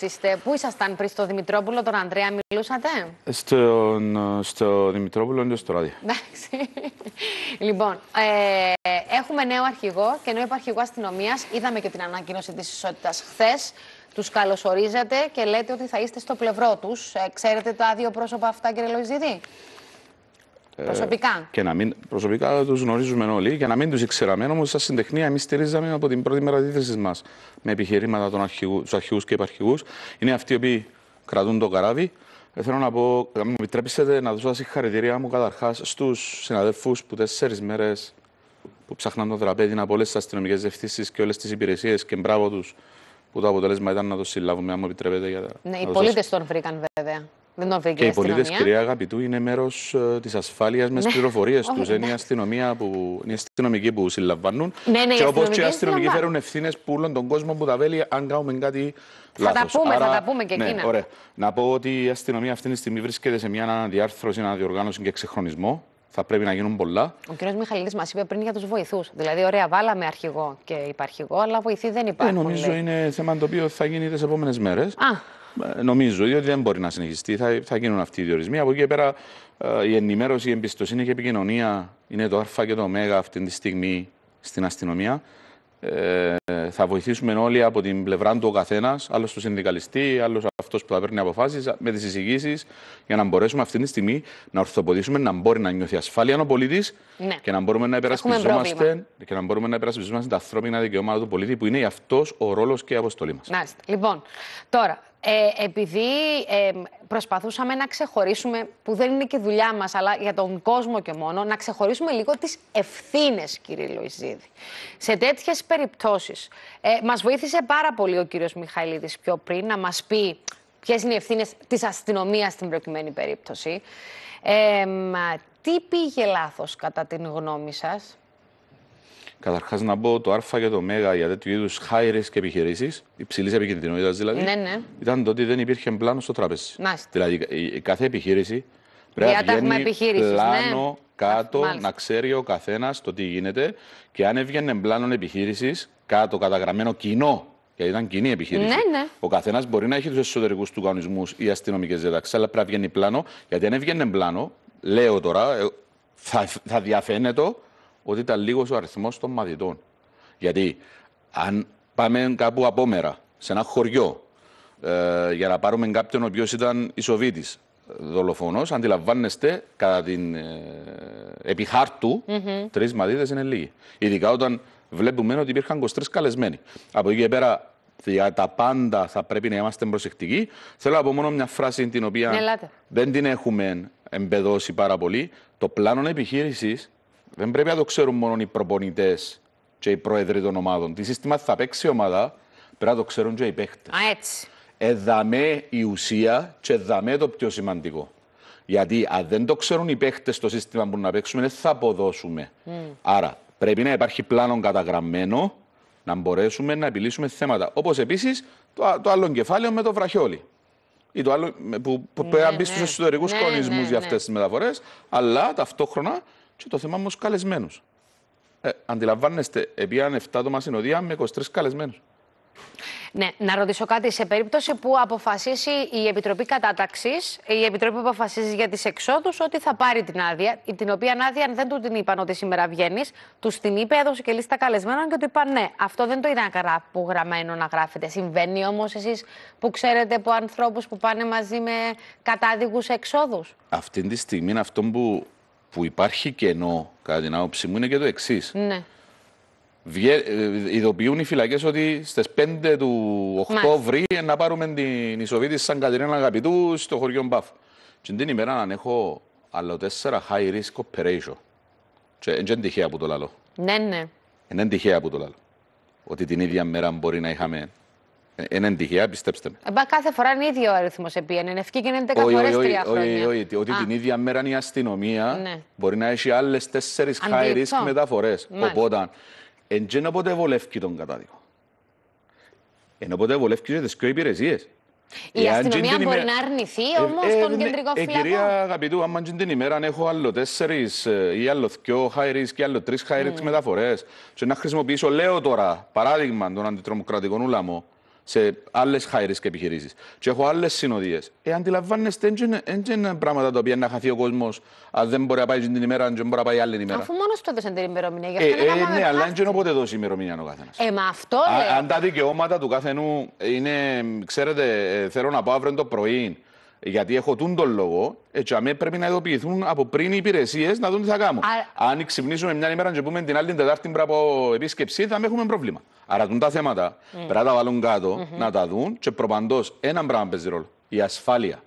Είστε, πού ήσασταν πριν στο Δημητρόπουλο, τον Ανδρέα, μιλούσατε? στο ε, στο Δημητρόπουλο είναι στο ράδιο. Εντάξει. Λοιπόν, ε, έχουμε νέο αρχηγό και νέο υπαρχηγό αστυνομίας. Είδαμε και την ανακοίνωση της ισότητας χθες. Τους καλωσορίζετε και λέτε ότι θα είστε στο πλευρό τους. Ε, ξέρετε τα δύο πρόσωπα αυτά, κύριε Λοϊζίδη. Ε, προσωπικά. Και να μην, προσωπικά τους γνωρίζουμε όλοι και να μην τους ήξεραμε. Όμως, σαν συντεχνία, εμείς στηρίζαμε από την πρώτη μέρα τη μας με επιχειρήματα τους αρχηγούς και υπαρχηγού. Είναι αυτοί οι οποίοι κρατούν το καράβι. Ε, θέλω να πω, να μου επιτρέψετε να δώσω τα συγχαρητήριά μου καταρχάς στους συναδέλφους που τέσσερις μέρες που ψάχναν το τραπέζι από όλες τις αστυνομικές διευθύνσεις και όλες τις υπηρεσίες και μπράβο τους που το αποτέλεσμα ήταν να το συλλάβουμε, αν μου επιτρέπετε. Για τα... Ναι, οι πολίτες τον βρήκαν βέβαια. Και οι πολίτε, κυρία Αγαπητού, είναι μέρος ε, της ασφάλειας μες τι ναι. πληροφορίες τους. Είναι η αστυνομία που, αστυνομικοί που συλλαμβάνουν. Ναι, ναι, και όπως και οι αστυνομικοί φέρουν ευθύνες που όλων τον κόσμο που τα βέλει, αν κάνουμε κάτι θα τα πούμε, Άρα, θα τα πούμε και ναι, εκείνα. Ωραία. Να πω ότι η αστυνομία αυτή τη στιγμή βρίσκεται σε μια αναδιάρθρωση, αναδιοργάνωση και ξεχρονισμό. Θα πρέπει να γίνουν πολλά. Ο κ. Μιχαλίδης μας είπε πριν για τους βοηθούς. Δηλαδή, ωραία, βάλαμε αρχηγό και υπαρχηγό, αλλά βοηθοί δεν ε, υπάρχουν. Ε, νομίζω λέει. είναι θέμα το οποίο θα γίνει τις επόμενες μέρες. Νομίζω ότι δεν μπορεί να συνεχιστεί. Θα, θα γίνουν αυτοί οι διορισμοί. Από εκεί πέρα ε, η ενημέρωση, η εμπιστοσύνη και η επικοινωνία είναι το Α και το Ω αυτή τη στιγμή στην αστυνομία. Ε, θα βοηθήσουμε όλοι από την πλευρά του ο καθένας, άλλος του συνδικαλιστή, άλλος αυτός που θα παίρνει αποφάσεις, με τις εισηγήσεις, για να μπορέσουμε αυτή τη στιγμή να ορθοποδήσουμε να μπορεί να νιώθει ασφάλεια ο πολίτης ναι. και να μπορούμε να υπερασπιζόμαστε και να μπορούμε να υπερασπιζόμαστε τα ανθρώπινα δικαιώματα του πολίτη, που είναι αυτός ο ρόλος και η αποστολή μας. Λοιπόν, τώρα ε, επειδή ε, προσπαθούσαμε να ξεχωρίσουμε, που δεν είναι και δουλειά μας, αλλά για τον κόσμο και μόνο, να ξεχωρίσουμε λίγο τις ευθύνες, κύριε Λοϊζίδη. Σε τέτοιες περιπτώσεις, ε, μας βοήθησε πάρα πολύ ο κύριος Μιχαηλίδης πιο πριν να μας πει ποιες είναι οι ευθύνες της αστυνομίας στην προκειμένη περίπτωση. Ε, τι πήγε λάθος κατά την γνώμη σας? Καταρχάς, να πω το Α και το Μ για τέτοιου είδους high risk επιχειρήσεις, υψηλής επικινδυνότητας δηλαδή, ναι, ναι. ήταν το ότι δεν υπήρχε πλάνο στο τραπέζι. Μάλιστα. Δηλαδή, η κάθε επιχείρηση πρέπει να βγαίνει ναι. πλάνο κάτω, να ξέρει ο καθένας το τι γίνεται και αν έβγαινε πλάνο επιχείρησης κάτω, καταγραμμένο κοινό. Γιατί ήταν κοινή επιχείρηση. Ναι, ναι. Ο καθένας μπορεί να έχει τους εσωτερικούς του κανονισμούς ή αστυνομικές διδάξει, αλλά πρέπει να βγαίνει πλάνο. Γιατί αν έβγαινε πλάνο, λέω τώρα, ε, θα, θα διαφαίνεται ότι ήταν λίγος ο αριθμός των μαθητών. Γιατί αν πάμε κάπου απόμερα, σε ένα χωριό, ε, για να πάρουμε κάποιον ο οποίος ήταν ισοβήτης δολοφόνο, αντιλαμβάνεστε κατά την ε, επιχάρτου mm -hmm. τρεις μαθητές είναι λίγοι. Ειδικά όταν βλέπουμε ότι υπήρχαν 23 καλεσμένοι. Από εκεί και πέρα για τα πάντα θα πρέπει να είμαστε προσεκτικοί. Θέλω πω μόνο μια φράση την οποία ναι, δεν την έχουμε εμπεδώσει πάρα πολύ. Το πλάνο επιχείρησης δεν πρέπει να το ξέρουν μόνο οι προπονητές και οι πρόεδροι των ομάδων. Τι σύστημα θα παίξει η ομάδα, πρέπει να το ξέρουν και οι παίχτε. Α, έτσι. Εδαμέ η ουσία και εδαμέ το πιο σημαντικό. Γιατί αν δεν το ξέρουν οι παίχτε το σύστημα που να παίξουμε, δεν θα αποδώσουμε. Άρα πρέπει να υπάρχει πλάνο καταγραμμένο να μπορέσουμε να επιλύσουμε θέματα. Όπως επίσης το, το άλλο κεφάλαιο με το βραχιόλι ή το άλλο που, που ναι, πρέπει να μπεις ναι. στους εσωτερικούς ναι, ναι, για αυτές τις μεταφορές, αλλά ταυτόχρονα και το θέμα με τους καλεσμένους. Ε, αντιλαμβάνεστε, επίαν 7 άτομα συνοδεία με 23 καλεσμένους. Ναι, να ρωτήσω κάτι. Σε περίπτωση που αποφασίσει η Επιτροπή Κατάταξης, η Επιτροπή που αποφασίζει για τις εξόδους, ότι θα πάρει την άδεια, την οποία άδεια δεν του την είπαν ότι σήμερα βγαίνεις, τους την είπε, έδωσε και λίστα καλεσμένων και του είπαν ναι. Αυτό δεν το είδα καρά που γραμμένο να γράφεται. Συμβαίνει όμως εσείς που ξέρετε από ανθρώπους που πάνε μαζί με κατάδικους εξόδους. Αυτή τη στιγμή αυτό που, που υπάρχει κενό, κατά την άποψή μου, είναι και το εξής. Ναι. Ε, ειδοποιούν οι φυλακές ότι στις 5 του Οκτώβρη ε, να πάρουμε την ισοβήτη σαν Κατερίνα Αγαπητού στο χωριό Μπαφ. Και την ημέρα αν έχω άλλο άλλα high risk operation. Και δεν είναι τυχαία που το λέω. Ναι, ναι. Δεν είναι τυχαία που το λέω. Ότι την ίδια μέρα μπορεί να είχαμε. Δεν ε, είναι τυχαία, πιστέψτε με. Μπα κάθε φορά είναι ίδιο ο αριθμός επί είναι ευκή και είναι 10 φορέ τρία χρόνια. Όχι, όχι, ότι την ίδια μέρα η αστυνομία ναι. μπορεί να έχει άλλες τέσσερις high risk μεταφορέ. Οπότε Εντζένα ποτέ βολεύκει τον κατάδικο. Ενώ ποτέ βολεύκει και τις πιο υπηρεσίες. Η αστυνομία μπορεί να αρνηθεί ε, όμως ε, τον ε, κεντρικό φυλακό. Ε, κυρία αγαπητού, άμα την ημέρα έχω άλλο τέσσερις ή άλλο δυο high risk ή άλλο τρεις high risk mm. μεταφορές, και να χρησιμοποιήσω, λέω τώρα, παράδειγμα των αντιτρομοκρατικών ούλαμων, σε άλλες high και επιχειρήσεις. Και έχω άλλες συνοδείες. Ε, αντιλαμβάνεστε, δεν πράγματα τα οποία να χαθεί ο κόσμος, αν δεν μπορεί να πάει την ημέρα, αν δεν μπορεί να πάει άλλη ημέρα. Αφού μόνος τότε έδωσε την ημερομηνία. Για ε, ε, ε, ναι, αλλά δεν οπότε δώσει ημερομηνία ο καθένας. Ε, αυτό. Α, αν τα δικαιώματα του καθενού είναι, ξέρετε, ε, θέλω να πάω αύριο το πρωί. Γιατί έχω τούν τον λόγο, έτσι αμέ πρέπει να ειδοποιηθούν από πριν οι υπηρεσίες να δουν τι θα κάνουν. Α... Αν ξυπνήσουμε μια ημέρα και πούμε την άλλη την Τετάρτη πριν από επίσκεψη, θα έχουμε πρόβλημα. Άρα τα θέματα mm. πρέπει να τα βάλουν κάτω, mm-hmm. να τα δουν και προπαντός ένα πράγμα παίζει ρόλο. Η ασφάλεια.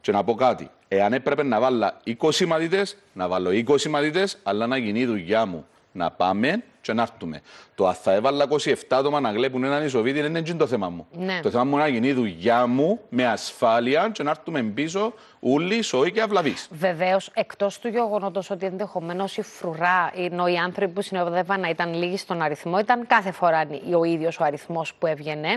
Και να πω κάτι. Εάν έπρεπε να βάλω 20 μαθητές, να βάλω 20 μαθητές, αλλά να γίνει η δουλειά μου να πάμε και να έρθουμε. Το αν θα έβαλα 27 άτομα να γλέπουν έναν ισοβίδι δεν είναι το θέμα μου. Ναι. Το θέμα μου είναι να γίνει η δουλειά μου με ασφάλεια και να έρθουμε πίσω ούλοι, σόι και αυλαβείς. Βεβαίως, εκτός του γεγονότος ότι ενδεχομένως η φρουρά, ενώ οι άνθρωποι που συνοδεύαν ήταν λίγοι στον αριθμό, ήταν κάθε φορά ο ίδιος ο αριθμός που έβγαινε.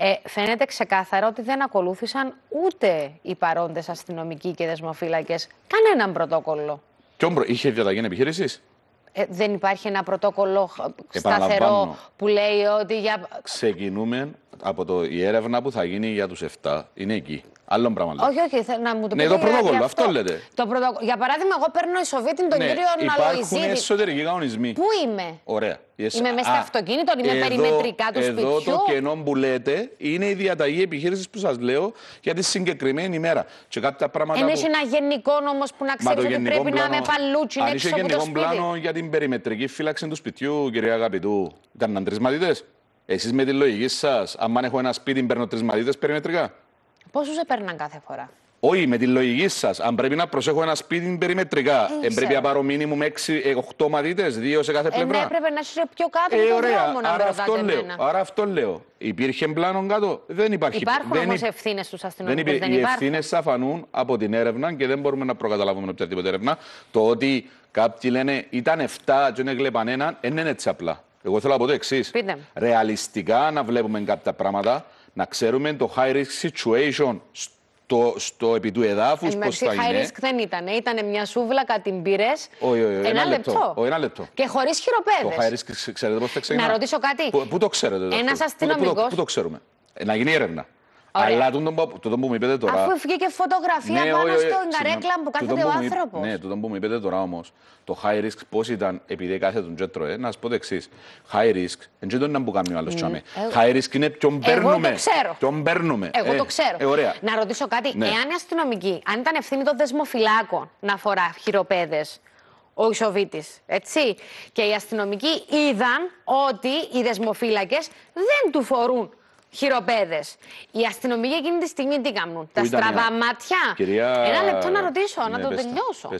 Ε, φαίνεται ξεκάθαρα ότι δεν ακολούθησαν ούτε οι παρόντες αστυνομικοί και δεσμοφύλακες κανέναν πρωτόκολλο. Και όμπρο, Είχε διαταγή επιχείρηση. Ε, δεν υπάρχει ένα πρωτόκολλο σταθερό που λέει ότι για. Ξεκινούμε από το, η έρευνα που θα γίνει για τους 7. Είναι εκεί. Άλλο πράγμα. Λέτε. Όχι, όχι, να μου το ναι, πείτε. Ναι, το πρωτόκολλο, αυτό, αυτό λέτε. Το πρωτόκολλο. Για παράδειγμα, εγώ παίρνω ισοβίτη τον ναι, κύριο Ναλοϊζίδη. Υπάρχουν εσωτερικοί κανονισμοί. Πού είμαι. Ωραία. Είμαι μέσα στο αυτοκίνητο, είμαι εδώ, περιμετρικά του σπιτιού. Εδώ το κενό που λέτε είναι η διαταγή επιχείρησης που σας λέω για τη συγκεκριμένη ημέρα. Και κάποια πράγματα. Είναι που... ένα γενικό όμω που να ξέρει ότι πρέπει πλάνο... να είμαι παλούτσι, να ένα γενικό πλάνο για την περιμετρική φύλαξη του σπιτιού, κυρία Αγαπητού, τρει τρισματίδε. Εσείς με τη λογική σας, αν έχω ένα σπίτι, παίρνω τρει τρισματίδε περιμετρικά. Πόσους έπαιρναν κάθε φορά. Όχι, με τη λογική σας. Αν πρέπει να προσέχω ένα σπίτι περιμετρικά, ε, ε πρέπει να πάρω μήνυμου 6-8 μαδίτε, δύο σε κάθε πλευρά. Ε, ναι, πρέπει να είσαι πιο κάτω. Ε, ωραία. να άρα, αυτό λέω, άρα αυτό λέω. Υπήρχε πλάνο κάτω. Δεν υπάρχει. Υπάρχουν όμως υ... ευθύνες στους αστυνομικού. Δεν, δεν Οι ευθύνες θα φανούν από την έρευνα και δεν μπορούμε να προκαταλάβουμε οποιαδήποτε έρευνα. Το ότι κάποιοι λένε ήταν 7 και έκλεπαν έναν, δεν ναι, είναι έτσι απλά. Εγώ θέλω να πω το εξής. Ρεαλιστικά να βλέπουμε κάποια πράγματα να ξέρουμε το high risk situation στο, στο επί του εδάφους. Το high risk δεν ήταν. Ήταν μια σούβλα, κάτι μπύρες. Όχι, ένα, λεπτό. ένα λεπτό. Και χωρίς χειροπέδες. Το high risk, ξέρετε πώς θα Να ρωτήσω κάτι. Πού, το ξέρετε. Ένα αστυνομικό. Πού, πού το ξέρουμε. Να γίνει έρευνα. Αλλά τούτο που, τούτο μου είπετε τώρα. Αφού βγήκε φωτογραφία ναι, πάνω στην καρέκλα που κάθεται ο άνθρωπος. Ναι, το που μου είπετε τώρα όμως, το high risk πώς ήταν επειδή κάθε τον τζέτρο, ε, να σα πω το εξής. High risk, δεν είναι να που κάνει ο άλλος τσάμε. High risk είναι ποιον παίρνουμε. Εγώ το ξέρω. Ποιον παίρνουμε. Εγώ το ε, ξέρω. Ε, να ρωτήσω κάτι. Ναι. Εάν οι αστυνομικοί, αν ήταν ευθύνη των δεσμοφυλάκων να φορά χειροπέδες, ο Ισοβίτης. Έτσι. Και οι αστυνομικοί είδαν ότι οι δεσμοφύλακες δεν του φορούν χειροπέδες. Η αστυνομία εκείνη τη στιγμή τι κάνουν. Τα στραβά μάτια. Ένα λεπτό να ρωτήσω, να ναι, το τελειώσω.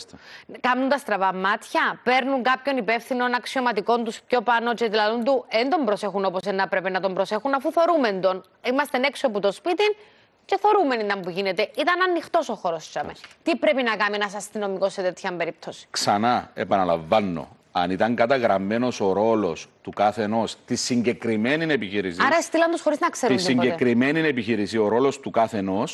Κάνουν τα στραβά μάτια. Παίρνουν κάποιον υπεύθυνο αξιωματικό τους πιο πάνω και δηλαδή του δεν τον προσέχουν όπως να πρέπει να τον προσέχουν, αφού φορούμε τον. Είμαστε έξω από το σπίτι και φορούμεν ήταν που γίνεται. Ήταν ανοιχτός ο χώρος του Τι πρέπει να κάνει ένας αστυνομικός σε τέτοια περίπτωση. Ξανά επαναλαμβάνω αν ήταν καταγραμμένος ο ρόλος του κάθε ενός τη συγκεκριμένη επιχείρηση. Άρα, στείλαν τους χωρίς να ξέρουν. Τη συγκεκριμένη επιχείρηση, ο ρόλος του κάθε ενός,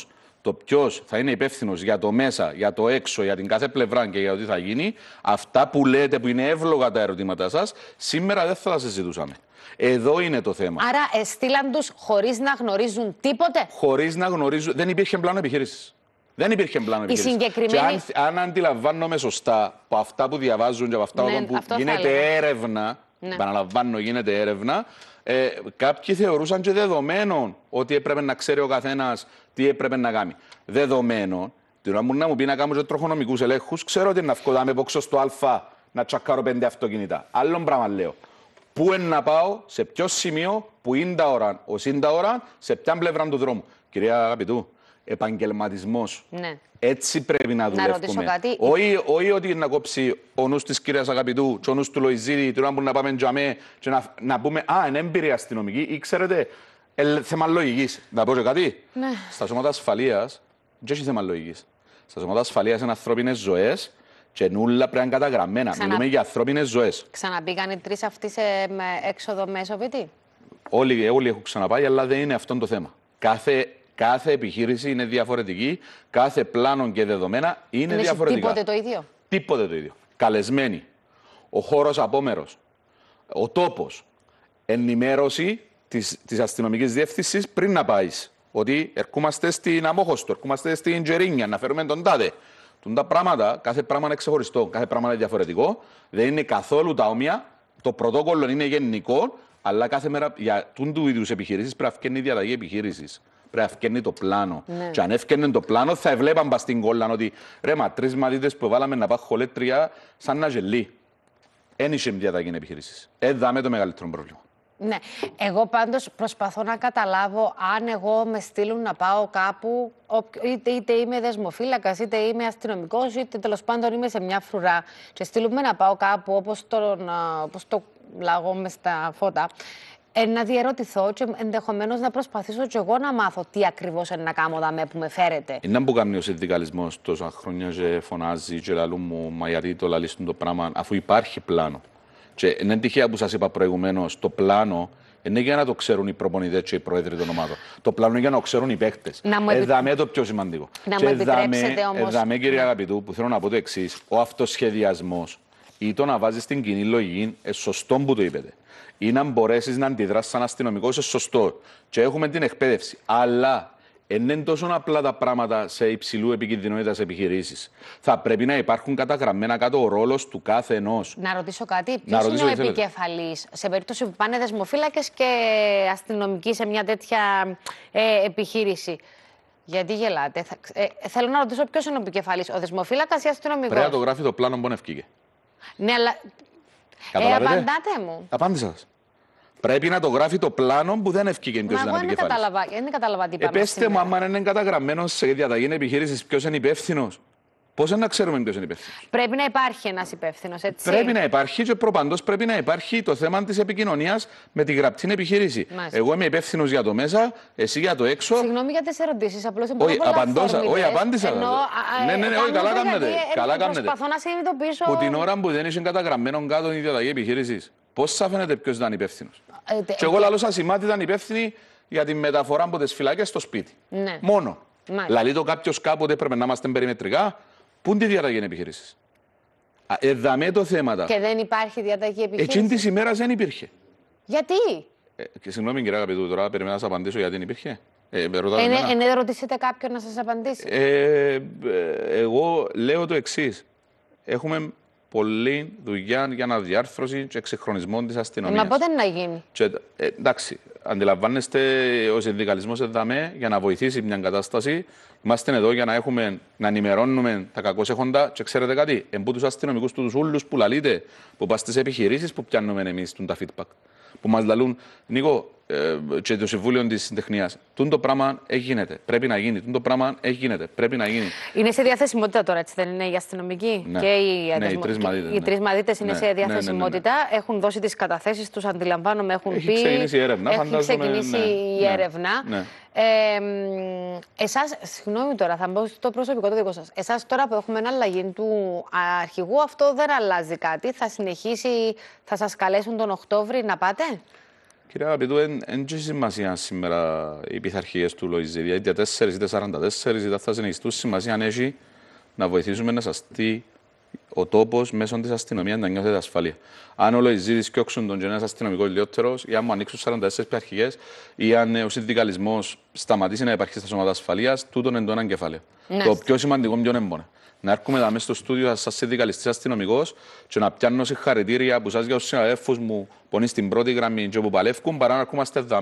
το ποιος θα είναι υπεύθυνος για το μέσα, για το έξω, για την κάθε πλευρά και για το τι θα γίνει, αυτά που λέτε που είναι εύλογα τα ερωτήματά σας, σήμερα δεν θα τα συζητούσαμε. Εδώ είναι το θέμα. Άρα, ε, στείλαν τους χωρίς να γνωρίζουν τίποτε. Χωρίς να γνωρίζουν. Δεν υπήρχε πλάνο επιχείρησης. Δεν υπήρχε πλάνο επιχειρήσεων. Συγκεκριμένη... αν, αν αντιλαμβάνομαι σωστά από αυτά που διαβάζουν και από αυτά ναι, που γίνεται έρευνα, ναι. επαναλαμβάνω, γίνεται έρευνα, ε, κάποιοι θεωρούσαν και δεδομένων ότι έπρεπε να ξέρει ο καθένας τι έπρεπε να κάνει. Δεδομένων, την ώρα μου να μου πει να κάνω τροχονομικούς ελέγχους, ξέρω ότι να βγω με πόξω στο Α να τσακάρω πέντε αυτοκίνητα. Άλλον πράγμα λέω. Πού είναι να πάω, σε ποιο σημείο, που είναι τα ώρα, ω είναι τα ώρα, σε ποια πλευρά του δρόμου. Κυρία Αγαπητού, επαγγελματισμός. Ναι. Έτσι πρέπει να δουλεύουμε. Να κάτι... όχι, όχι ότι να κόψει ο νους της κύρια Αγαπητού ο νους του Λοϊζίδη, τώρα που να πάμε τζαμέ και να, να πούμε «Α, είναι έμπειρη αστυνομική» ή ξέρετε, ε, θέμα λογικής. Να πω και κάτι. Ναι. Στα σώματα ασφαλείας, δεν έχει θέμα λογικής. Στα σώματα ασφαλείας είναι ανθρώπινες ζωές και νουλα πρέπει να είναι καταγραμμένα. Ξανα... Μιλούμε για ανθρώπινες ζωές. Ξαναμπήκαν οι τρεις αυτοί σε έξοδο μέσω ποιητή. Όλοι, όλοι έχουν ξαναπάει, αλλά δεν είναι αυτό το θέμα. Κάθε Κάθε επιχείρηση είναι διαφορετική. Κάθε πλάνο και δεδομένα είναι διαφορετικά. Τίποτε το ίδιο. Τίποτε το ίδιο. Καλεσμένοι. Ο χώρος απόμερος. Ο τόπος. Ενημέρωση της αστυνομικής διεύθυνσης πριν να πάεις. Ότι ερχόμαστε στην Αμόχωστο, ερχόμαστε στην Τζερίνια, να φέρουμε τον τάδε. Τον τα πράγματα, κάθε πράγμα είναι ξεχωριστό, κάθε πράγμα είναι διαφορετικό. Δεν είναι καθόλου τα όμοια. Το πρωτόκολλο είναι γενικό, αλλά κάθε μέρα για τούντου είδου επιχειρήσεις πρέπει να φτιάχνει διαταγή επιχείρησης πρέπει να το πλάνο. Ναι. Και αν ευκαινεί το πλάνο, θα βλέπαν πας στην κόλλα ότι ρε μα τρεις μαθητές που βάλαμε να πάω χολέτρια σαν να γελεί. Ένισε μια διαταγή επιχειρήση. επιχειρήσει. Έδαμε ε, το μεγαλύτερο πρόβλημα. Ναι. Εγώ πάντως προσπαθώ να καταλάβω αν εγώ με στείλουν να πάω κάπου, είτε, είτε είμαι δεσμοφύλακας, είτε είμαι αστυνομικός, είτε τέλος πάντων είμαι σε μια φρουρά. Και στείλουμε να πάω κάπου όπως το, το μες στα φώτα ε, να διαρωτηθώ και ενδεχομένως να προσπαθήσω και εγώ να μάθω τι ακριβώς είναι να κάνω δαμέ που με φέρετε. Είναι που κάνει ο συνδικαλισμός τόσα χρόνια και φωνάζει και λαλού μου, μα γιατί το λαλήσουν το πράγμα, αφού υπάρχει πλάνο. Και είναι τυχαία που σας είπα προηγουμένως, το πλάνο είναι για να το ξέρουν οι προπονητές και οι πρόεδροι των ομάδων. Το πλάνο είναι για να το ξέρουν οι παίκτες. Ε, Επι... Εδαμέ το πιο σημαντικό. Να μου επιτρέψετε όμω. Εδαμέ, ε, κύριε Αγαπητού, που θέλω να πω το εξής. Ο αυτοσχεδιασμός ή το να βάζεις την κοινή λογή, σωστό που το είπετε ή να μπορέσεις να αντιδράσεις σαν αστυνομικός, είσαι σωστός. Και έχουμε την εκπαίδευση. Αλλά δεν είναι τόσο απλά τα πράγματα σε υψηλού επικινδυνότητα επιχειρήσεις. Θα πρέπει να υπάρχουν καταγραμμένα κάτω ο ρόλος του κάθε ενός. Να ρωτήσω κάτι. Ποιος είναι ο επικεφαλής, σε περίπτωση που πάνε δεσμοφύλακες και αστυνομικοί σε μια τέτοια ε, επιχείρηση. Γιατί γελάτε. Θα, ε, θέλω να ρωτήσω ποιος είναι ο επικεφαλής, ο δεσμοφύλακας ή αστυνομικός. Πρέπει να το γράφει το πλάνο που Ναι, αλλά ε, απαντάτε μου. Απάντησα Πρέπει να το γράφει το πλάνο που δεν ευκήκε ποιο ήταν επικεφαλή. Δεν κατάλαβα τι ε, είπα. Επέστε μου, άμα είναι καταγραμμένο σε διαταγή επιχείρηση, ποιος είναι υπεύθυνος. Πώς να ξέρουμε ποιος είναι υπεύθυνος. Πρέπει να υπάρχει ένας υπεύθυνος, έτσι. Πρέπει να υπάρχει και προπαντός πρέπει να υπάρχει το θέμα της επικοινωνίας με τη γραπτή επιχείρηση. Μάλιστα. Εγώ είμαι υπεύθυνος για το μέσα, εσύ για το έξω. Συγγνώμη για τι ερωτήσεις, απλώς δεν να Όχι, απάντησα. Ενώ, α, ναι, ναι, ναι, ε, όχι, καλά κάνετε. Ε, καλά ε, κάνετε. Προσπαθώ να συνειδητοποιήσω. Που την ώρα που δεν είσαι καταγραμμένο κάτω η διαταγή επιχείρησης, πώς σα φαίνεται ποιος ήταν υπεύθυνος. Και εγώ λαλό σα σημάτι ήταν υπεύθυνη για τη μεταφορά από τις φυλακέ στο σπίτι. Ναι. Μόνο. Λαλεί το κάποιος κάποτε πρέπει να είμαστε περιμετρικά. Πού είναι τη διαταγή επιχειρήσει. Εδαμέ το θέματα. Και δεν υπάρχει διαταγή επιχείρησης. Εκείνη της ημέρας δεν υπήρχε. Γιατί. Ε, και συγγνώμη, κυρία Καπιτού, τώρα περιμένω να σας απαντήσω γιατί δεν υπήρχε. Ε, ε, ρωτήσετε κάποιον να σας απαντήσει. Ε, ε, εγώ λέω το εξής. Έχουμε πολλή δουλειά για αναδιάρθρωση και εξυγχρονισμό της αστυνομίας. Μα πότε να γίνει. Ε, εντάξει, αντιλαμβάνεστε, ο συνδικαλισμός εδώ για να βοηθήσει μια κατάσταση. Είμαστε εδώ για να, έχουμε, να ενημερώνουμε τα σε χοντά. Και ξέρετε κάτι, εμπού τους αστυνομικούς τους ούλους που λαλείτε, που πας στις επιχειρήσεις που πιάνουμε εμείς τα feedback. Που μας λαλούν, Νίκο, ε, και το Συμβούλιο της συντεχνίας. Τούν το πράγμα έχει γίνεται. Πρέπει να γίνει. Τούν το πράγμα έχει γίνεται. Πρέπει να γίνει. Είναι σε διαθεσιμότητα τώρα, έτσι δεν είναι, οι αστυνομικοί ναι. και οι, ναι, οι τρεις μαδίτες. Ναι. είναι ναι. σε ναι, ναι, διαθεσιμότητα. Ναι, έχουν δώσει τις καταθέσεις τους, αντιλαμβάνομαι, έχουν έχει πει. Ξεκινήσει η έρευνα, έχει φαντάζομαι, ξεκινήσει η έρευνα. Ε, Εσάς, συγγνώμη τώρα, θα μπω στο προσωπικό το δικό σας. Εσάς τώρα που έχουμε ένα αλλαγή του αρχηγού, αυτό δεν αλλάζει κάτι. Θα συνεχίσει, θα σας καλέσουν τον Οκτώβρη να πάτε. Κύριε Αγαπητού, δεν έχει σημασία σήμερα οι πειθαρχίες του Λοϊζίδη. Είτε 4 είτε 44 είτε θα συνεχιστούν. Σημασία έχει να βοηθήσουμε να σαστεί ο τόπος μέσω της αστυνομίας να νιώθετε ασφαλεία. Αν ο Λοϊζίδη κιόξουν τον ένα αστυνομικό λιότερο, ή αν μου ανοίξουν 44 πειθαρχίε, ή αν ε, ο συνδικαλισμός σταματήσει να υπάρχει στα σώματα ασφαλείας, τούτον είναι το ένα κεφάλαιο. Ναι. Το πιο σημαντικό, πιο εμπόνα να έρχομαι εδώ στο στούντιο σα συνδικαλιστή αστυνομικός και να πιάνω συγχαρητήρια που σας για του συναδέλφους μου που είναι στην πρώτη γραμμή και που παλεύουν, παρά να έρχομαστε εδώ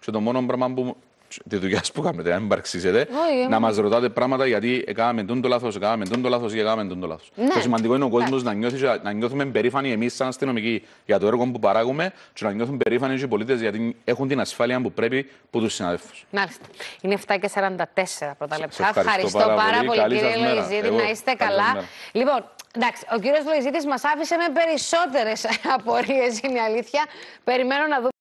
και το μόνο πράγμα που τη δουλειά που κάνετε, αν μην να μας ρωτάτε πράγματα γιατί έκαναμε τον το λάθος, έκαναμε τον το λάθος ή έκαναμε τον το λάθος. Ναι. Το σημαντικό είναι ο κόσμος ναι. να, να νιώθουμε περήφανοι εμείς, σαν αστυνομικοί, για το έργο που παράγουμε και να νιώθουν περήφανοι οι πολίτες γιατί έχουν την ασφάλεια που πρέπει που τους συναδέλφους. Μάλιστα. Είναι 7 και 44 πρώτα λεπτά. Ευχαριστώ πάρα πολύ, κύριε Λοϊζίδη, να είστε καλά. Λοιπόν, εντάξει, ο κύριος Λοϊζίδη μας άφησε με περισσότερες απορίες, είναι η αλήθεια. Περιμένω να δούμε.